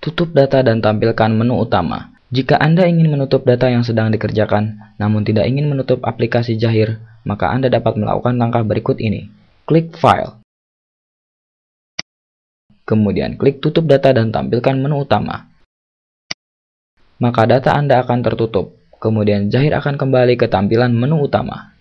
Tutup data dan tampilkan menu utama. Jika Anda ingin menutup data yang sedang dikerjakan, namun tidak ingin menutup aplikasi jahir, maka Anda dapat melakukan langkah berikut ini. Klik File. Kemudian klik Tutup data dan tampilkan menu utama. Maka data Anda akan tertutup, kemudian jahir akan kembali ke tampilan menu utama.